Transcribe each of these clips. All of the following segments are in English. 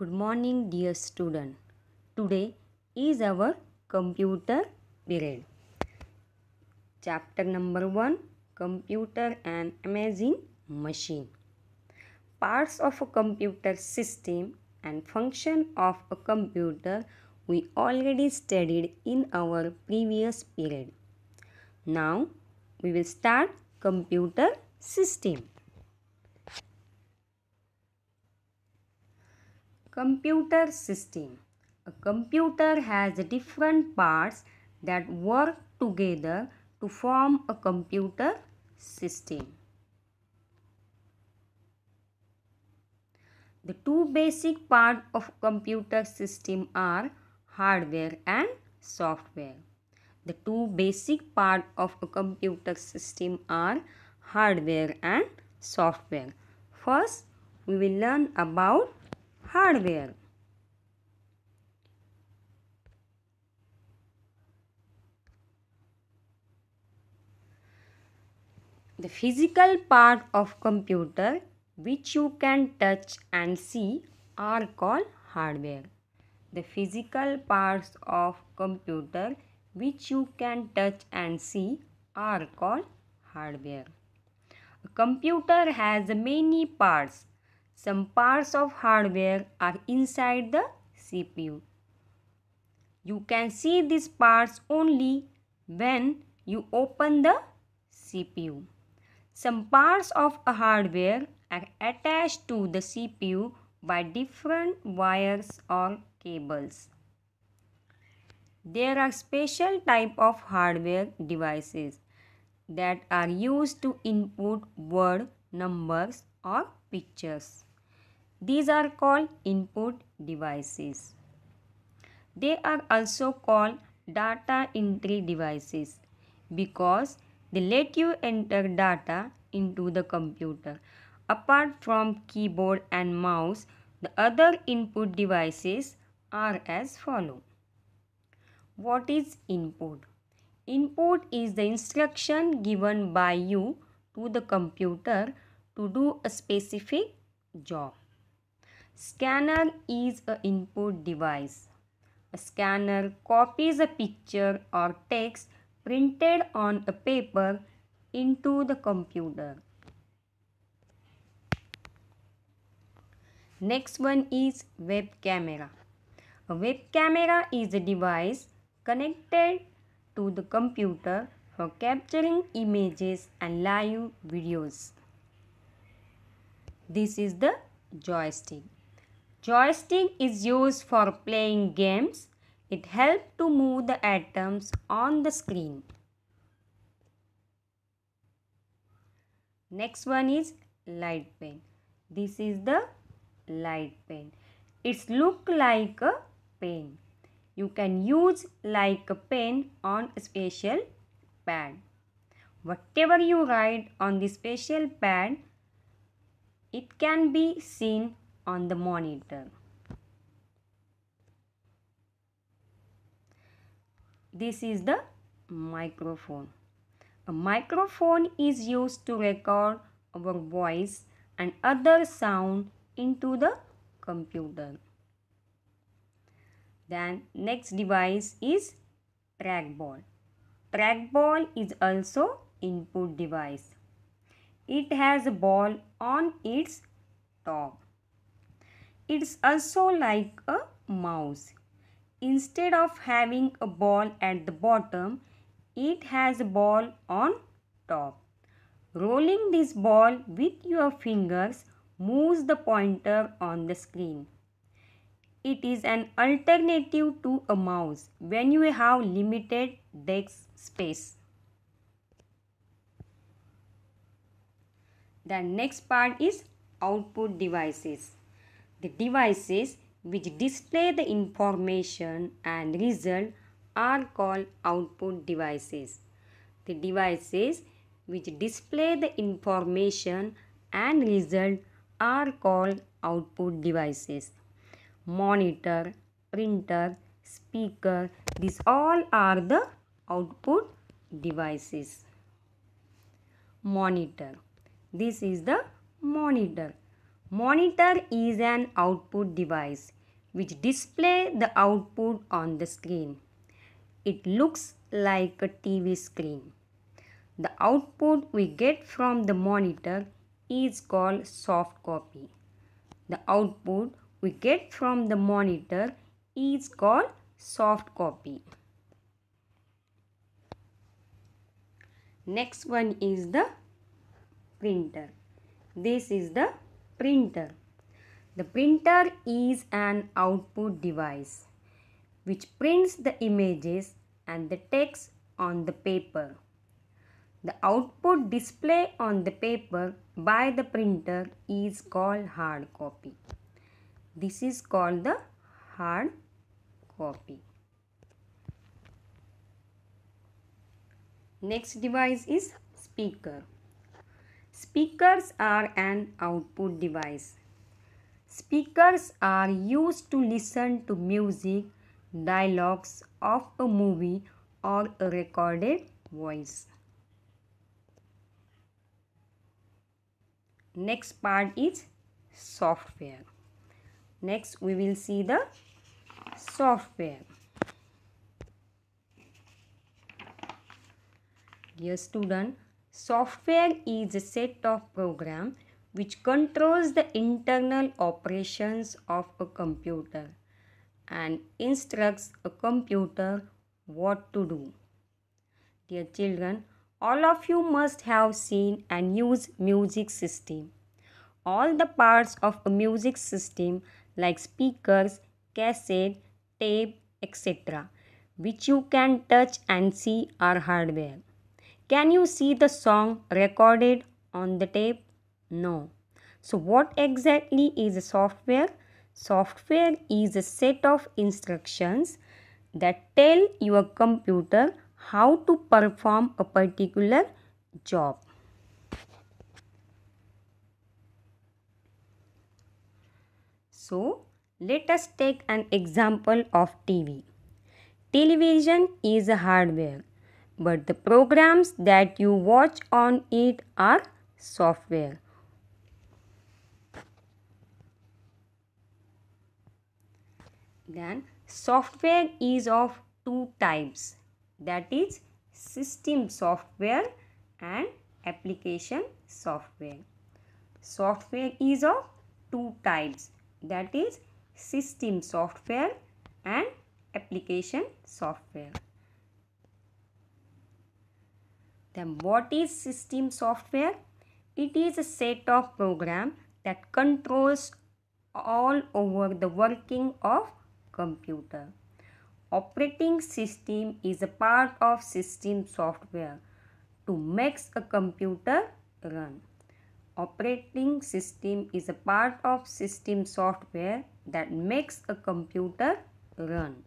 Good morning dear student. Today is our computer period. Chapter number 1 Computer and Amazing Machine. Parts of a computer system and function of a computer we already studied in our previous period. Now we will start computer system. computer system. A computer has different parts that work together to form a computer system. The two basic parts of computer system are hardware and software. The two basic parts of a computer system are hardware and software. First, we will learn about hardware. The physical part of computer which you can touch and see are called hardware. The physical parts of computer which you can touch and see are called hardware. A computer has many parts some parts of hardware are inside the CPU. You can see these parts only when you open the CPU. Some parts of a hardware are attached to the CPU by different wires or cables. There are special type of hardware devices that are used to input word numbers or pictures. These are called input devices. They are also called data entry devices because they let you enter data into the computer. Apart from keyboard and mouse, the other input devices are as follow. What is input? Input is the instruction given by you to the computer to do a specific job. Scanner is an input device. A scanner copies a picture or text printed on a paper into the computer. Next one is web camera. A web camera is a device connected to the computer for capturing images and live videos. This is the joystick. Joystick is used for playing games. It helps to move the atoms on the screen. Next one is light pen. This is the light pen. It's look like a pen. You can use like a pen on special pad. Whatever you write on the special pad, it can be seen on the monitor. This is the microphone. A microphone is used to record our voice and other sound into the computer. Then next device is trackball. Trackball is also input device. It has a ball on its top. It's also like a mouse. Instead of having a ball at the bottom, it has a ball on top. Rolling this ball with your fingers moves the pointer on the screen it is an alternative to a mouse when you have limited desk space. The next part is output devices. The devices which display the information and result are called output devices. The devices which display the information and result are called output devices monitor, printer, speaker. These all are the output devices. Monitor. This is the monitor. Monitor is an output device which display the output on the screen. It looks like a TV screen. The output we get from the monitor is called soft copy. The output we get from the monitor is called soft copy. Next one is the printer. This is the printer. The printer is an output device which prints the images and the text on the paper. The output display on the paper by the printer is called hard copy. This is called the hard copy. Next device is speaker. Speakers are an output device. Speakers are used to listen to music, dialogues of a movie or a recorded voice. Next part is software. Next, we will see the software. Dear student, software is a set of program which controls the internal operations of a computer and instructs a computer what to do. Dear children, all of you must have seen and used music system. All the parts of a music system like speakers, cassette, tape, etc., which you can touch and see are hardware. Can you see the song recorded on the tape? No. So, what exactly is a software? Software is a set of instructions that tell your computer how to perform a particular job. So, let us take an example of TV. Television is a hardware, but the programs that you watch on it are software. Then, software is of two types that is, system software and application software. Software is of two types that is system software and application software. Then what is system software? It is a set of program that controls all over the working of computer. Operating system is a part of system software to make a computer run. Operating system is a part of system software that makes a computer run.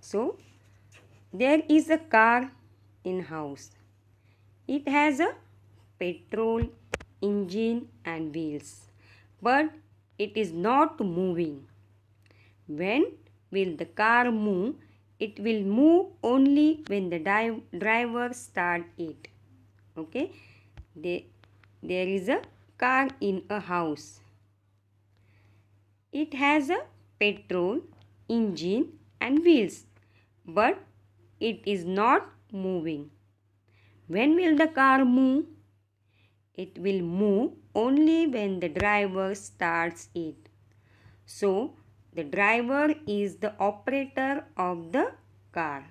So, there is a car in house. It has a petrol, engine and wheels. But it is not moving. When will the car move it will move only when the driver start it okay they, there is a car in a house it has a petrol engine and wheels but it is not moving when will the car move it will move only when the driver starts it so the driver is the operator of the car.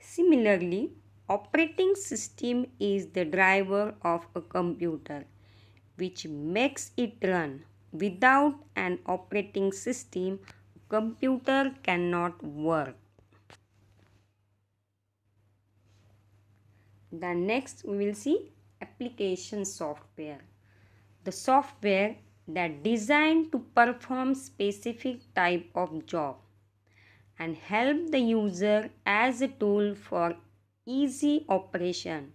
Similarly, operating system is the driver of a computer which makes it run. Without an operating system, computer cannot work. The next we will see application software. The software that designed to perform specific type of job and help the user as a tool for easy operation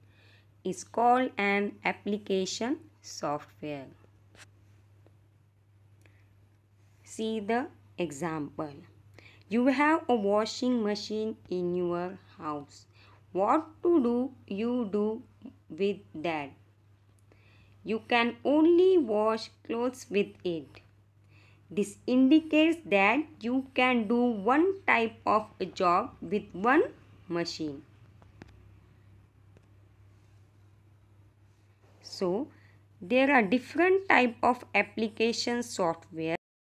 is called an application software. See the example. You have a washing machine in your house. What to do you do with that? You can only wash clothes with it. This indicates that you can do one type of a job with one machine. So, there are different type of application software